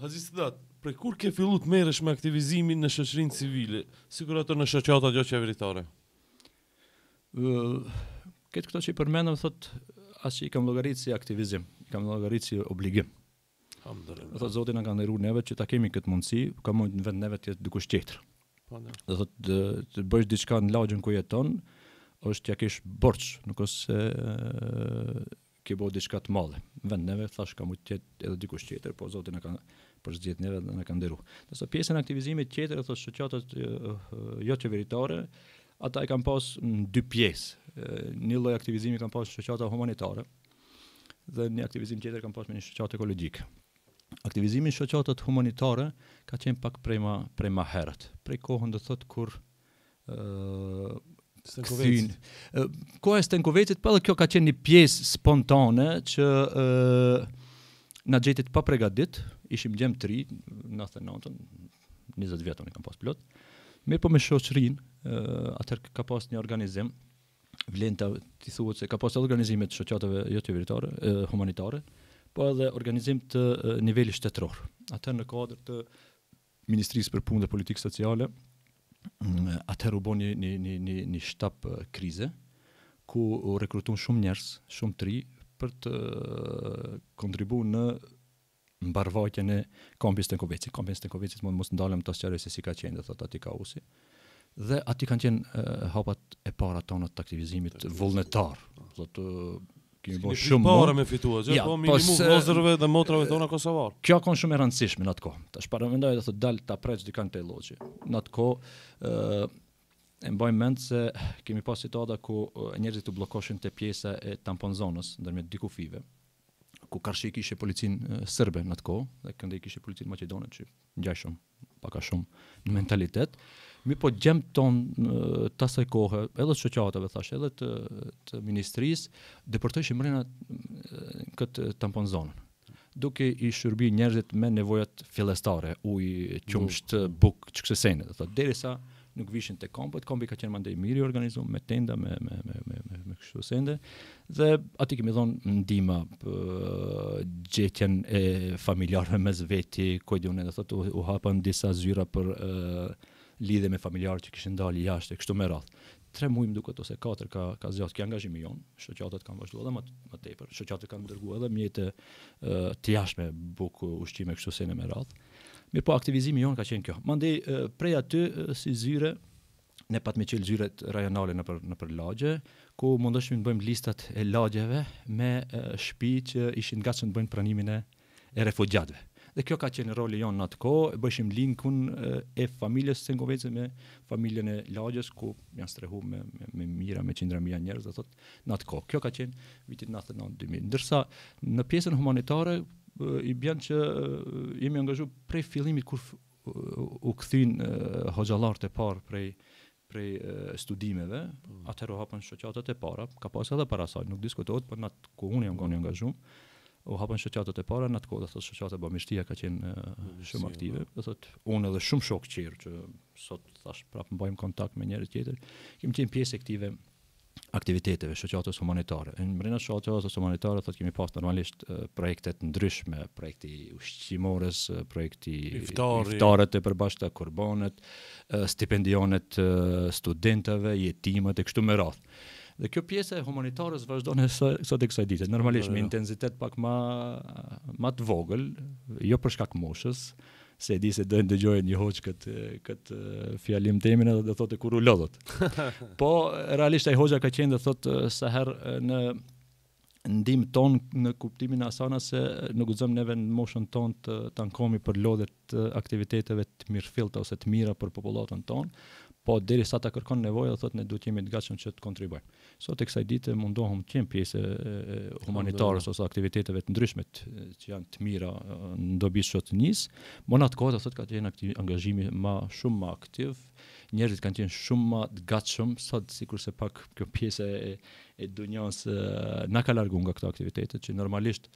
Hazis Sidat, prej kur ke fillu të merresh me aktivizimin në shoqërinë civile, sikur ato në shoqata gjo qeveritare? këtë këto që i përmendëm thot as që i kam llogaritë si aktivizim, i kam llogaritë si obligim. Alhamdulillah. Thot Zoti na ka ndëruar neve që ta kemi këtë mundësi, ka mundë në vend neve të jetë dikush tjetër. Po, Do thot dhe, të bësh diçka në lagjën ku jeton, është ja kesh borx, nuk është ke bo diçka të madhe. Vend neve thash ka mund të edhe dikush tjetër, po Zoti na ka për zgjidhjet neve dhe na ka nderu. Do të pjesën e aktivizimit tjetër thosë shoqatat jo qeveritare, ata e kanë pas në dy pjesë. Një lloj aktivizimi kanë pas shoqata humanitare dhe një aktivizim tjetër kanë pas me një ekologjik. ekologjike. Aktivizimi i humanitare ka qenë pak prej prej herët, prej kohën do thot kur Stenkovecit. Koha e Stenkovecit, pa po dhe kjo ka qenë një pjesë spontane që uh, në gjetit pa pregadit, ishim gjem tri, në thë në në 20 vjetë unë i kam pas pilot, mirë po me shoqërin, uh, atër ka pas një organizim, të të thuhet se ka pas edhe organizime të shoqatave jo të veritare, uh, humanitare, po edhe organizim të uh, niveli shtetëror. Atë në kuadër të Ministrisë për punë dhe politikë sociale, Mm, atëherë u bo një, një, një, një, një shtap krize, ku u rekrutun shumë njerës, shumë tri, për të kontribu në mbarvajtje e kompis të në kovecit. Kompis të në kovecit mund mos ndalëm të asë se si ka qenë, dhe thot ati ka usi. Dhe ati kanë qenë hapat e para tonë të aktivizimit vullnetar. Dhe të Kemi bërë shumë para me fituar, ja, po mi po mund dhe motrave tona kosovar. Kjo ka qenë shumë e rëndësishme në atë kohë. Tash para mendoj të thotë dal ta preç dikant kan te lloçi. Në atë kohë ë e mbaj mend se kemi pas situata ku njerëzit u bllokoshin te pjesa e tampon zonës ndërmjet dy kufive ku karshi kishte policin serbe në atë kohë dhe këndej kishte policin maqedonë që ngjashëm pak a shumë në mentalitet. Mi po gjem ton të tasaj kohë, edhe të shëqatave, thash, edhe të, të ministris, dhe përtoj shimërina në këtë tampon zonën, Duke i shërbi njerëzit me nevojat filestare, ujë, qumësht, mm. bukë, që kësë senet, dhe të thotë derisa nuk vishin te kombi, kombi ka qenë mandej mirë i organizuar me tenda me me me me me, me kështu sende. Dhe aty kemi dhon ndihmë gjetjen e familjarëve mes veti, ku diun edhe thotë u, u hapën disa zyra për e, lidhe me familjarë që kishin dalë jashtë e kështu me radhë. Tre muaj duke të ose katër ka, ka zjatë kja nga zhimi jonë, kanë vazhduar edhe më tepër, shëqatët kanë ndërgu edhe mjetë të jashtë me bukë ushqime kështu sene me radhë. Mirë po, aktivizimi jonë ka qenë kjo. Mëndi, prej aty, si zyre, ne pat me qelë zyret rajonale në për, në për lagje, ku mundëshmi në bëjmë listat e lagjeve me shpi që ishin nga që në bëjmë pranimin e, refugjatve. Dhe kjo ka qenë roli jonë në atë ko, bëshim linkun e familjes të ngovecë me familjen e lagjes, ku janë strehu me, me, me mira, me qindra mija njerës, dhe thot, në atë ko. Kjo ka qenë vitit 99-2000. Ndërsa, në pjesën humanitare, i bjen që jemi angazhu prej fillimit kur u këthin hoxalart e parë prej prej studimeve, mm. atëherë u hapën shoqatat e para, ka pas edhe para saj, nuk diskutohet, por nat ku unë jam gani angazhum, u hapën shoqatat e para, nat kohë, dhe thotë shoqatat e bëmishtia ka qenë shumë po. aktive, dhe thot unë edhe shumë shokë qirë, që sot thash prapë mbajmë kontakt me njerët tjetër, kemi qenë pjesë e këtive, aktiviteteve shoqatës humanitare. Në mbrenda shoqatës humanitare thotë kemi pas normalisht projekte të ndryshme, projekti ushqimores, projekti iftarët e përbashkëta kurbonet, stipendionet studentëve, jetimët e kështu me radhë. Dhe kjo pjesë e humanitarës vazhdon e sot e kësaj dite. Normalisht jo, me jo. intensitet pak ma, më të vogël, jo për shkak moshës, se di se dojnë dëgjojë një hoqë këtë, këtë fjalim të emin edhe dhe thotë e u lodhët. po, realisht e hoqëa ka qenë dhe thotë sa herë në ndim ton në kuptimin e asana se nuk gëzojm neve në moshën ton të tankomi për lodhje të aktiviteteve të mirëfillta ose të mira për popullatën ton, po sa ta kërkon nevojë do thotë ne duhet jemi të gatshëm që të kontribuojmë. Sot tek kësaj dite mundohëm të kemi pjesë humanitare ose aktiviteteve të ndryshme që janë të mira ndobishtë të më natkohë do thotë ka të jenë angazhimi më shumë më aktiv, njerëzit kanë qenë shumë më të gatshëm sot sikur se pak kjo pjesë e e dunjos na ka larguar nga këto aktivitete që normalisht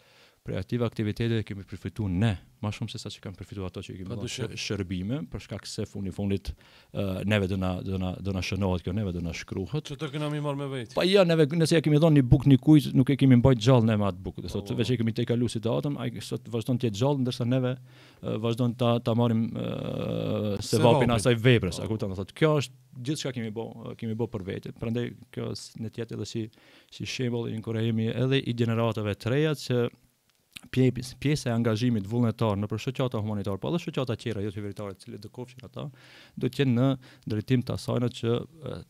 për ative aktivitete që kemi përfituar ne, më shumë se sa që kanë përfituar ato që i kemi marrë sh shërbime, për shkak se funi fundit uh, neve do na do na do na shënohet kjo neve do na shkruhet. Çfarë kemi marrë me, marr me vetë? Po ja, neve nëse ja kemi dhënë një buk nikujt, nuk e kemi mbajtur gjallë ne me atë bukë. Do po. thotë veç e kemi tek alusi të ai sot vazhdon të jetë gjallë ndërsa neve uh, vazhdon ta ta marrim uh, se vapin asaj veprës. A po. kupton? Do thotë kjo është gjithçka kemi bë, kemi bë për vetë. Prandaj kjo në tjetë edhe si si shembull i edhe i gjeneratorëve të reja që pjepis, pjesë e angazhimit vullnetar në për shëqata humanitarë, pa po dhe shëqata qera, jo të veritarë, cilë dhe kofshin ata, do të qenë në dretim të asajnë që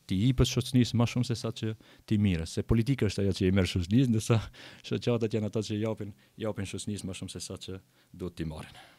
ti i për shëqnisë ma shumë se sa që ti mire, se politikë është aja që i merë shëqnisë, ndërsa shoqatat janë ata që i japin, japin shëqnisë ma shumë se sa që do të ti marinë.